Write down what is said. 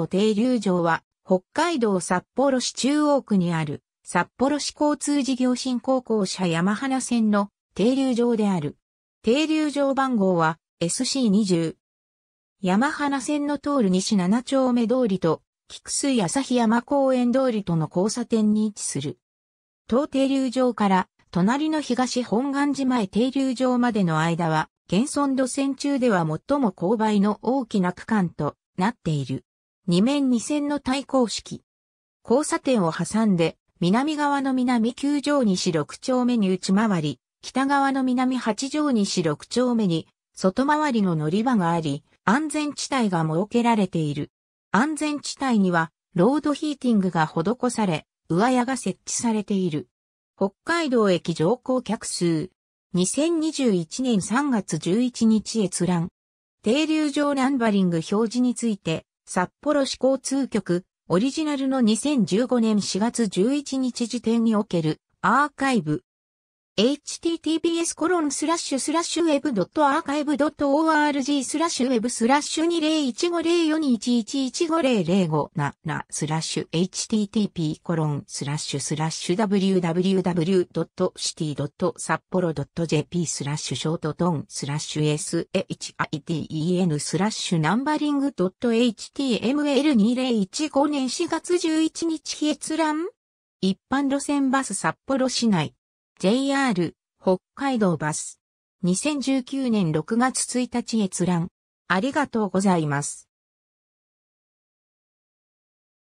都停留場は、北海道札幌市中央区にある、札幌市交通事業振興公社山花線の停留場である。停留場番号は SC20。山花線の通る西7丁目通りと、菊水旭山公園通りとの交差点に位置する。当停留場から隣の東本願寺前停留場までの間は、現存路線中では最も勾配の大きな区間となっている。2面2線の対向式。交差点を挟んで、南側の南九条西6丁目に内回り、北側の南八条西6丁目に、外回りの乗り場があり、安全地帯が設けられている。安全地帯には、ロードヒーティングが施され、上屋が設置されている。北海道駅乗降客数。2021年3月11日閲覧。停留場ナンバリング表示について、札幌市交通局、オリジナルの2015年4月11日時点におけるアーカイブ、https コロンスラッシュスラッシュウェブドットアーカイブドット org スラッシュウェブスラッシュ2015042111500577スラッシュ http コロンスラッシュスラッシュ www.city.sapporo.jp スラッシュショートトンスラッシュ shiden スラッシュナンバリングドット html2015 年4月11日閲覧一般路線バス札幌市内 JR 北海道バス。2019年6月1日閲覧。ありがとうございます。